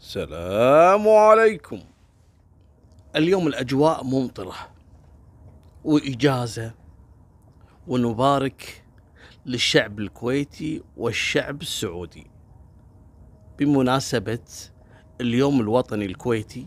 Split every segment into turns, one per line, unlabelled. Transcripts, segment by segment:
السلام عليكم اليوم الأجواء ممطرة وإجازة ونبارك للشعب الكويتي والشعب السعودي بمناسبة اليوم الوطني الكويتي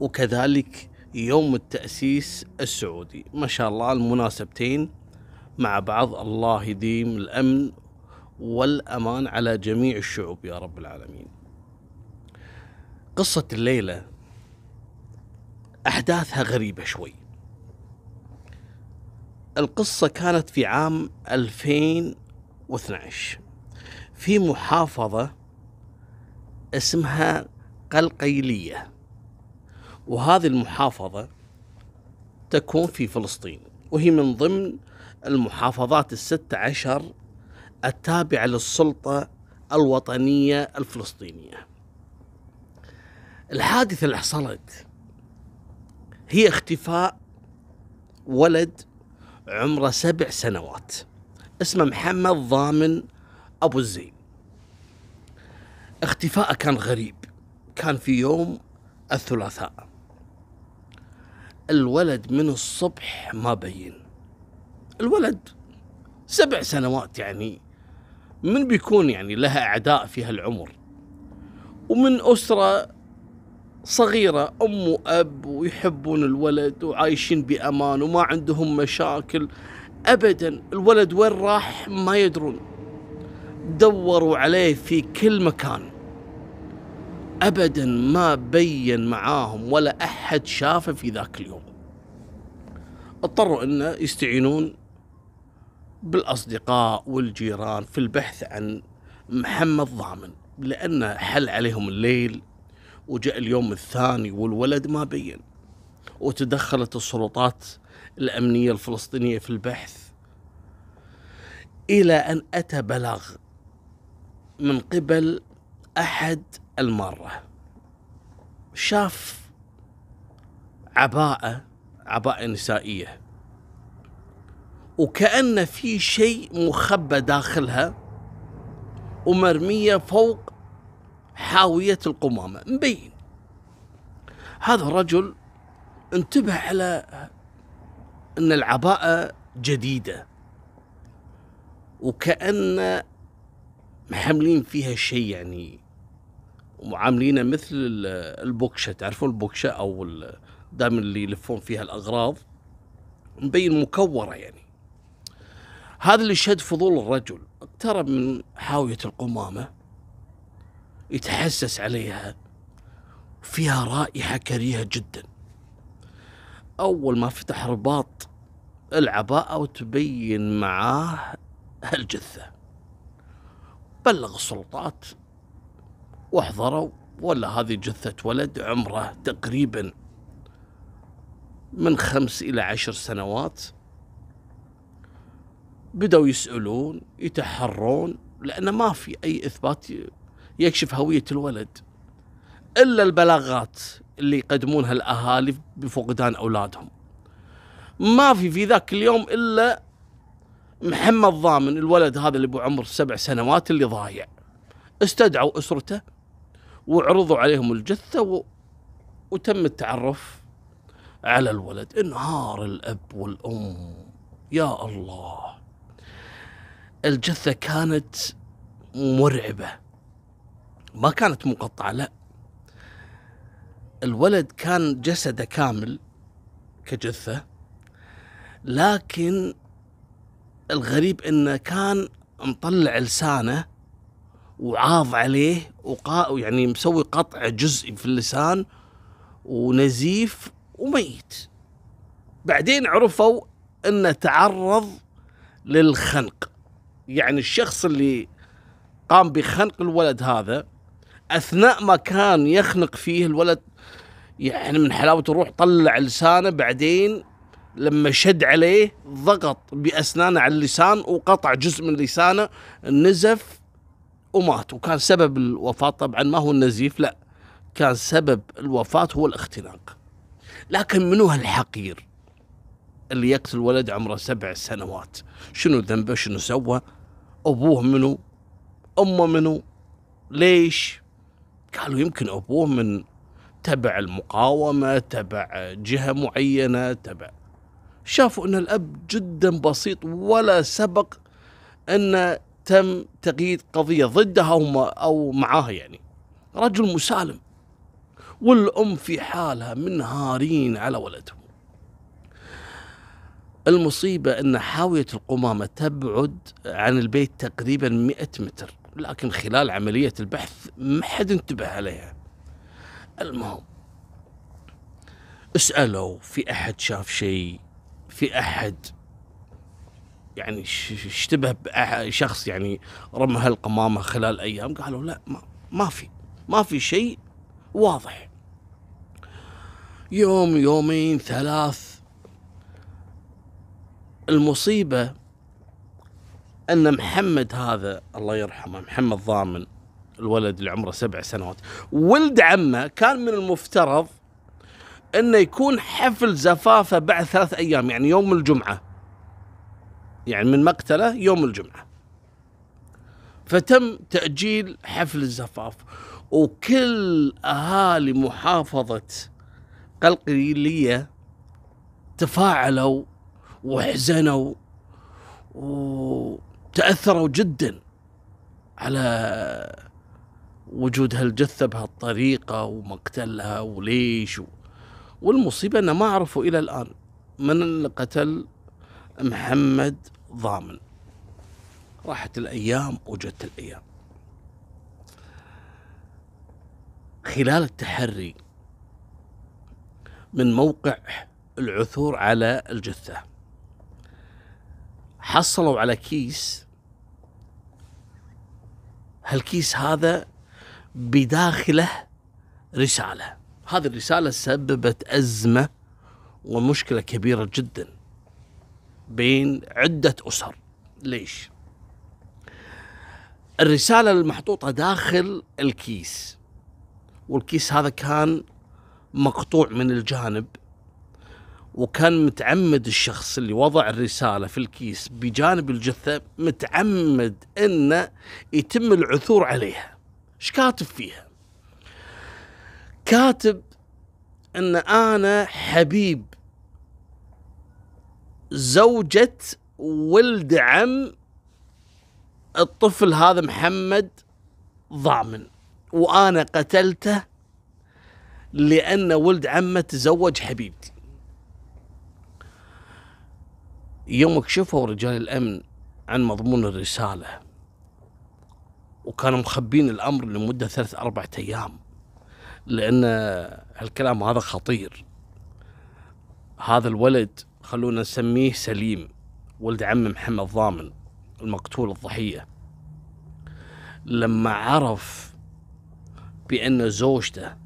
وكذلك يوم التأسيس السعودي ما شاء الله المناسبتين مع بعض الله يديم الأمن والأمان على جميع الشعوب يا رب العالمين قصة الليلة أحداثها غريبة شوي القصة كانت في عام 2012 في محافظة اسمها قلقيلية وهذه المحافظة تكون في فلسطين وهي من ضمن المحافظات الست عشر التابعة للسلطة الوطنية الفلسطينية الحادثة اللي حصلت هي اختفاء ولد عمره سبع سنوات اسمه محمد ضامن أبو الزين اختفاءه كان غريب كان في يوم الثلاثاء الولد من الصبح ما بين الولد سبع سنوات يعني من بيكون يعني لها أعداء في هالعمر ومن أسرة صغيرة أم وأب ويحبون الولد وعايشين بأمان وما عندهم مشاكل أبدا الولد وين راح ما يدرون دوروا عليه في كل مكان أبدا ما بين معاهم ولا أحد شافه في ذاك اليوم اضطروا أنه يستعينون بالأصدقاء والجيران في البحث عن محمد ضامن لأنه حل عليهم الليل وجاء اليوم الثاني والولد ما بين وتدخلت السلطات الأمنية الفلسطينية في البحث إلى أن أتى بلاغ من قبل أحد المارة شاف عباءة عباءة نسائية وكأن في شيء مخبى داخلها ومرمية فوق حاوية القمامة مبين هذا الرجل انتبه على أن العباءة جديدة وكأن محملين فيها شيء يعني وعاملينه مثل البوكشة تعرفون البوكشة أو دائما اللي يلفون فيها الأغراض مبين مكورة يعني هذا اللي شد فضول الرجل اقترب من حاوية القمامة يتحسس عليها فيها رائحة كريهة جدا أول ما فتح رباط العباءة وتبين معاه الجثة بلغ السلطات واحضروا ولا هذه جثة ولد عمره تقريبا من خمس إلى عشر سنوات بدأوا يسألون يتحرون لأن ما في أي إثبات يكشف هوية الولد إلا البلاغات اللي يقدمونها الأهالي بفقدان أولادهم ما في في ذاك اليوم إلا محمد ضامن الولد هذا اللي بعمر سبع سنوات اللي ضايع استدعوا أسرته وعرضوا عليهم الجثة و... وتم التعرف على الولد انهار الأب والأم يا الله الجثة كانت مرعبة ما كانت مقطعة لا الولد كان جسده كامل كجثة لكن الغريب انه كان مطلع لسانه وعاض عليه وقا يعني مسوي قطع جزئي في اللسان ونزيف وميت بعدين عرفوا انه تعرض للخنق يعني الشخص اللي قام بخنق الولد هذا اثناء ما كان يخنق فيه الولد يعني من حلاوه الروح طلع لسانه بعدين لما شد عليه ضغط باسنانه على اللسان وقطع جزء من لسانه نزف ومات وكان سبب الوفاه طبعا ما هو النزيف لا كان سبب الوفاه هو الاختناق لكن منو هالحقير اللي يقتل ولد عمره سبع سنوات شنو ذنبه شنو سوى ابوه منو امه منو ليش قالوا يمكن أبوه من تبع المقاومة تبع جهة معينة تبع شافوا أن الأب جدا بسيط ولا سبق أن تم تقييد قضية ضده أو, أو معاها يعني رجل مسالم والأم في حالها منهارين على ولدهم المصيبة أن حاوية القمامة تبعد عن البيت تقريبا 100 متر لكن خلال عملية البحث ما حد انتبه عليها المهم اسألوا في أحد شاف شيء في أحد يعني اشتبه شخص يعني رمى هالقمامة خلال أيام قالوا لا ما, ما في ما في شيء واضح يوم يومين ثلاث المصيبة أن محمد هذا الله يرحمه محمد ضامن الولد اللي عمره سبع سنوات ولد عمه كان من المفترض انه يكون حفل زفافه بعد ثلاث ايام يعني يوم الجمعه يعني من مقتله يوم الجمعه فتم تاجيل حفل الزفاف وكل اهالي محافظه قلقيليه تفاعلوا وحزنوا و... تأثروا جدا على وجود هالجثة بهالطريقة ومقتلها وليش و... والمصيبة أنه ما عرفوا إلى الآن من اللي قتل محمد ضامن راحت الأيام وجدت الأيام خلال التحري من موقع العثور على الجثة حصلوا على كيس هالكيس هذا بداخله رساله هذه الرساله سببت ازمه ومشكله كبيره جدا بين عده اسر ليش الرساله المحطوطه داخل الكيس والكيس هذا كان مقطوع من الجانب وكان متعمد الشخص اللي وضع الرسالة في الكيس بجانب الجثة متعمد أنه يتم العثور عليها ايش كاتب فيها كاتب أن أنا حبيب زوجة ولد عم الطفل هذا محمد ضامن وأنا قتلته لأن ولد عمه تزوج حبيبتي يوم كشفوا رجال الأمن عن مضمون الرسالة وكانوا مخبين الأمر لمدة ثلاث أربعة أيام لأن هالكلام هذا خطير هذا الولد خلونا نسميه سليم ولد عم محمد ضامن المقتول الضحية لما عرف بأن زوجته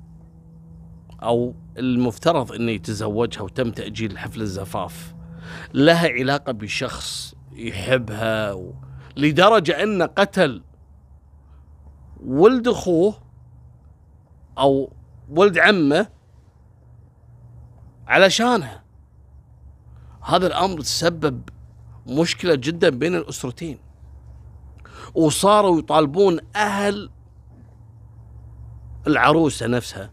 أو المفترض أنه يتزوجها وتم تأجيل حفل الزفاف لها علاقه بشخص يحبها و... لدرجه انه قتل ولد اخوه او ولد عمه علشانها هذا الامر تسبب مشكله جدا بين الاسرتين وصاروا يطالبون اهل العروسه نفسها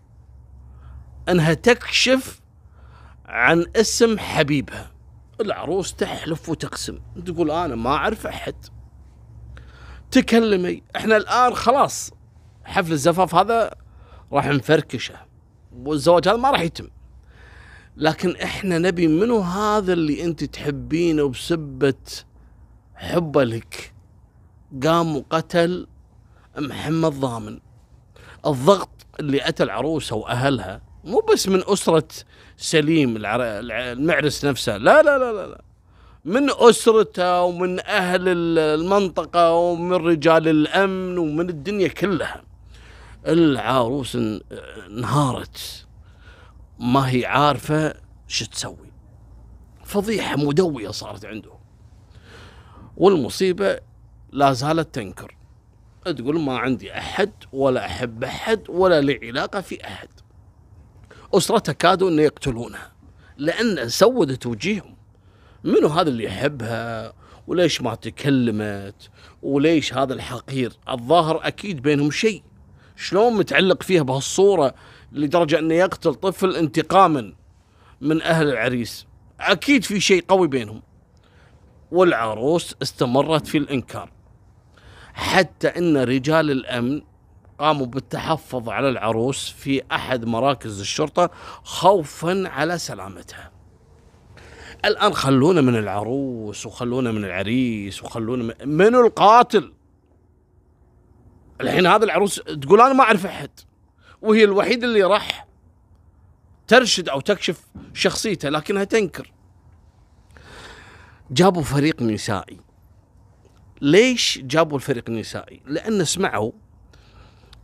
انها تكشف عن اسم حبيبها العروس تحلف وتقسم تقول انا ما اعرف احد تكلمي احنا الان خلاص حفل الزفاف هذا راح نفركشه والزواج هذا ما راح يتم لكن احنا نبي منو هذا اللي انت تحبينه بسبه حبه لك قام وقتل محمد ضامن الضغط اللي اتى العروسه واهلها مو بس من أسرة سليم المعرس نفسه لا لا لا لا, لا. من أسرته ومن أهل المنطقة ومن رجال الأمن ومن الدنيا كلها العروس انهارت ما هي عارفة شو تسوي فضيحة مدوية صارت عنده والمصيبة لا زالت تنكر تقول ما عندي أحد ولا أحب أحد ولا لي علاقة في أحد أسرته كادوا أن يقتلونها لأن سودت وجيههم منو هذا اللي يحبها وليش ما تكلمت وليش هذا الحقير الظاهر أكيد بينهم شيء شلون متعلق فيها بهالصورة لدرجة أنه يقتل طفل انتقاما من أهل العريس أكيد في شيء قوي بينهم والعروس استمرت في الإنكار حتى أن رجال الأمن قاموا بالتحفظ على العروس في أحد مراكز الشرطة خوفا على سلامتها الآن خلونا من العروس وخلونا من العريس وخلونا من القاتل الحين هذا العروس تقول أنا ما أعرف أحد وهي الوحيد اللي راح ترشد أو تكشف شخصيته لكنها تنكر جابوا فريق نسائي ليش جابوا الفريق النسائي لأن سمعوا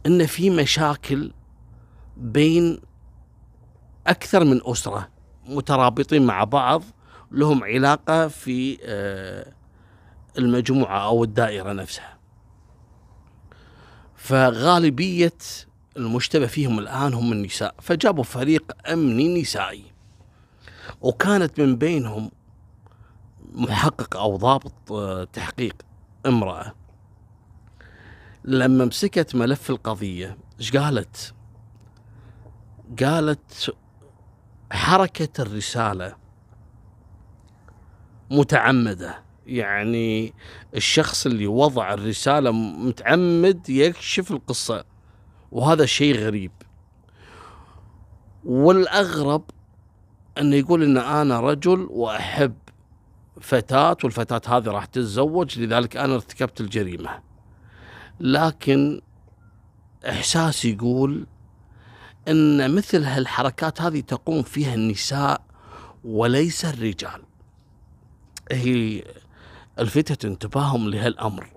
ان في مشاكل بين اكثر من اسره مترابطين مع بعض لهم علاقه في آه، المجموعه او الدائره نفسها. فغالبيه المشتبه فيهم الان هم النساء، فجابوا فريق امني نسائي. وكانت من بينهم محقق او ضابط آه، تحقيق امراه لما مسكت ملف القضية ايش قالت؟ قالت حركة الرسالة متعمدة يعني الشخص اللي وضع الرسالة متعمد يكشف القصة وهذا شيء غريب والأغرب أنه يقول أن أنا رجل وأحب فتاة والفتاة هذه راح تتزوج لذلك أنا ارتكبت الجريمة لكن إحساس يقول أن مثل هالحركات هذه تقوم فيها النساء وليس الرجال هي الفتت انتباههم لهالأمر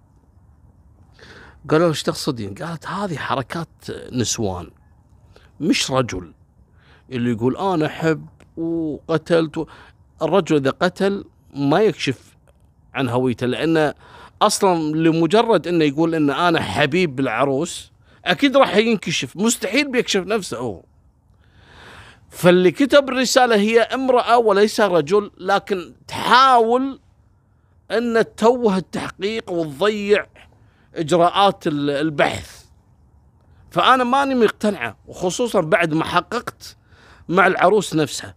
قالوا ايش تقصدين قالت هذه حركات نسوان مش رجل اللي يقول انا احب وقتلت الرجل اذا قتل ما يكشف عن هويته لانه اصلا لمجرد انه يقول ان انا حبيب العروس اكيد راح ينكشف مستحيل بيكشف نفسه هو فاللي كتب الرساله هي امراه وليس رجل لكن تحاول ان تتوه التحقيق وتضيع اجراءات البحث فانا ماني مقتنعه وخصوصا بعد ما حققت مع العروس نفسها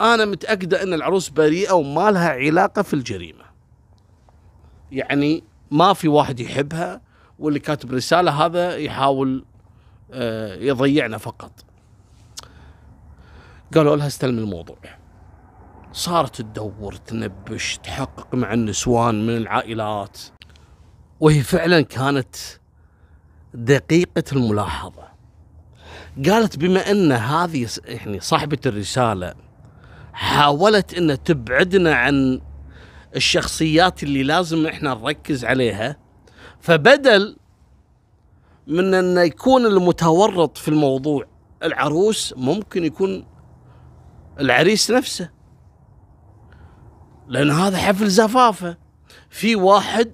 انا متاكده ان العروس بريئه وما لها علاقه في الجريمه يعني ما في واحد يحبها واللي كاتب رساله هذا يحاول آه، يضيعنا فقط قالوا لها استلم الموضوع صارت تدور تنبش تحقق مع النسوان من العائلات وهي فعلا كانت دقيقة الملاحظة قالت بما أن هذه يعني صاحبة الرسالة حاولت أن تبعدنا عن الشخصيات اللي لازم احنا نركز عليها فبدل من أن يكون المتورط في الموضوع العروس ممكن يكون العريس نفسه لأن هذا حفل زفافه في واحد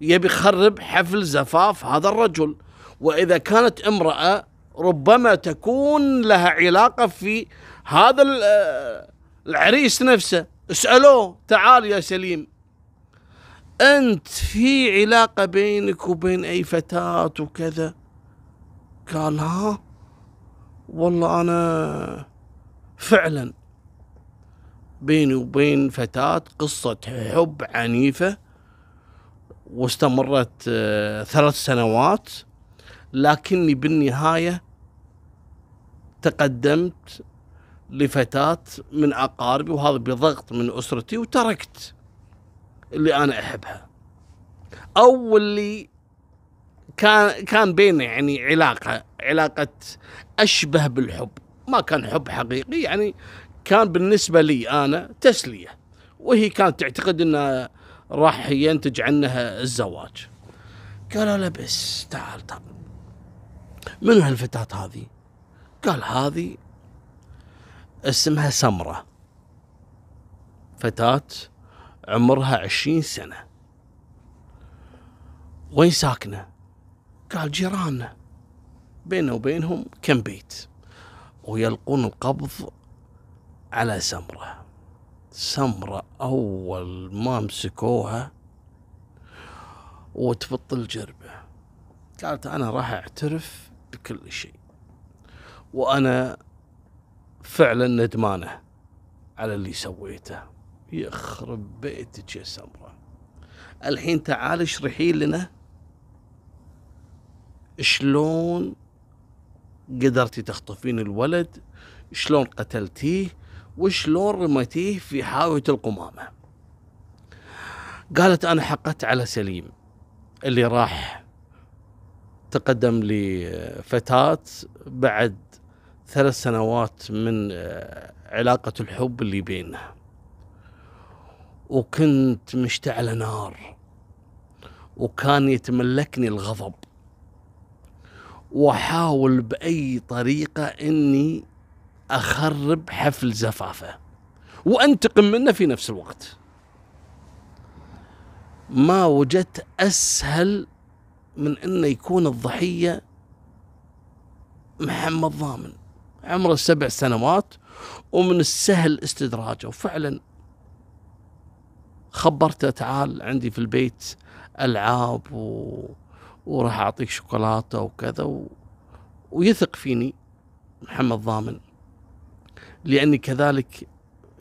يبي يخرب حفل زفاف هذا الرجل وإذا كانت امرأة ربما تكون لها علاقة في هذا العريس نفسه اسألوه تعال يا سليم أنت في علاقة بينك وبين أي فتاة وكذا قال ها والله أنا فعلا بيني وبين فتاة قصة حب عنيفة واستمرت آه، ثلاث سنوات لكني بالنهاية تقدمت لفتاة من أقاربي وهذا بضغط من أسرتي وتركت اللي أنا أحبها أو اللي كان كان بيني يعني علاقة علاقة أشبه بالحب ما كان حب حقيقي يعني كان بالنسبة لي أنا تسلية وهي كانت تعتقد أنه راح ينتج عنها الزواج قالوا لا بس تعال تعال من هالفتاة هذه قال هذه اسمها سمرة فتاة عمرها عشرين سنة وين ساكنة قال جيراننا بيننا وبينهم كم بيت ويلقون القبض على سمرة سمرة أول ما مسكوها وتفط الجربة قالت أنا راح أعترف بكل شيء وأنا فعلا ندمانه على اللي سويته يخرب بيتك يا سمره الحين تعال اشرحي لنا شلون قدرتي تخطفين الولد شلون قتلتيه وشلون رميتيه في حاوية القمامة قالت أنا حقدت على سليم اللي راح تقدم لفتاة بعد ثلاث سنوات من آه، علاقة الحب اللي بيننا وكنت مشتعلة نار وكان يتملكني الغضب واحاول باي طريقه اني اخرب حفل زفافه وانتقم منه في نفس الوقت ما وجدت اسهل من انه يكون الضحيه محمد ضامن عمره سبع سنوات ومن السهل استدراجه وفعلا خبرته تعال عندي في البيت العاب و... وراح اعطيك شوكولاته وكذا و... ويثق فيني محمد ضامن لاني كذلك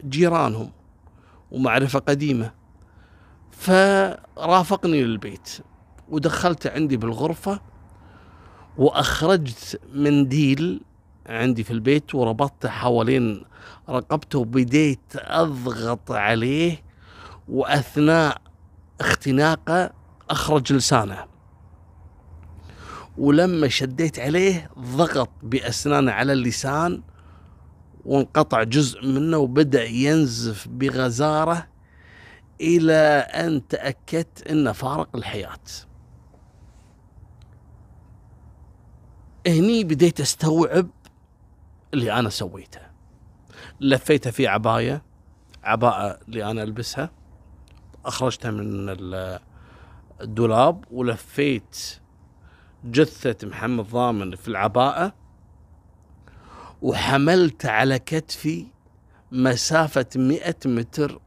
جيرانهم ومعرفه قديمه فرافقني للبيت ودخلته عندي بالغرفه واخرجت منديل عندي في البيت وربطته حوالين رقبته بديت أضغط عليه وأثناء اختناقه أخرج لسانه ولما شديت عليه ضغط بأسنانه على اللسان وانقطع جزء منه وبدأ ينزف بغزارة إلى أن تأكدت أنه فارق الحياة هني بديت أستوعب اللي انا سويته لفيته في عبايه عباءه اللي انا البسها اخرجتها من الدولاب ولفيت جثه محمد ضامن في العباءه وحملت على كتفي مسافة مئة متر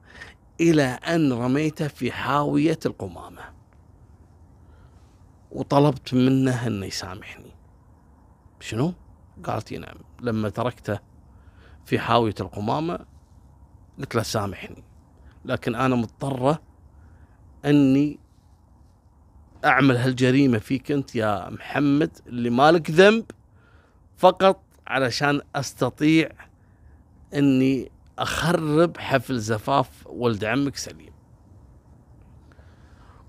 إلى أن رميته في حاوية القمامة وطلبت منه أنه يسامحني شنو؟ قالت لي إيه نعم لما تركته في حاوية القمامة قلت له سامحني لكن أنا مضطرة أني أعمل هالجريمة فيك أنت يا محمد اللي مالك ذنب فقط علشان أستطيع أني أخرب حفل زفاف ولد عمك سليم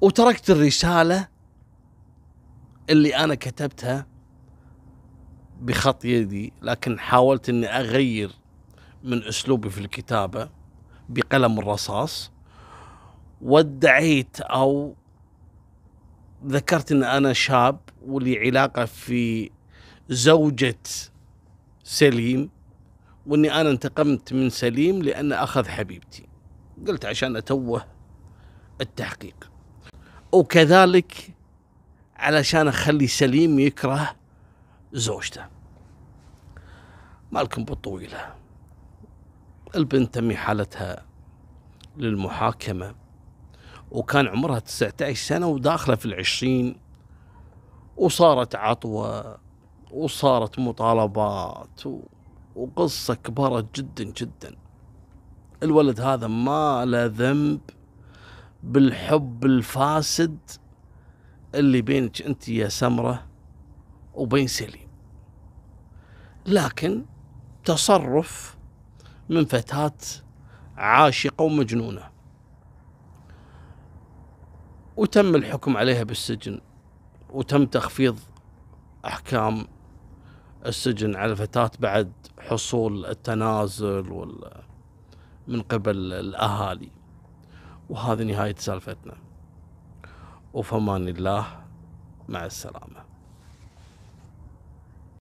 وتركت الرسالة اللي أنا كتبتها بخط يدي لكن حاولت اني اغير من اسلوبي في الكتابه بقلم الرصاص وادعيت او ذكرت ان انا شاب ولي علاقه في زوجه سليم واني انا انتقمت من سليم لانه اخذ حبيبتي قلت عشان اتوه التحقيق وكذلك علشان اخلي سليم يكره زوجته مالكم بالطويلة البنت تمي حالتها للمحاكمة وكان عمرها 19 سنة وداخلة في العشرين وصارت عطوة وصارت مطالبات وقصة كبرت جدا جدا الولد هذا ما له ذنب بالحب الفاسد اللي بينك انت يا سمرة وبين سليم لكن تصرف من فتاة عاشقة ومجنونة وتم الحكم عليها بالسجن وتم تخفيض أحكام السجن على الفتاة بعد حصول التنازل وال من قبل الأهالي وهذه نهاية سالفتنا وفمان الله مع السلامه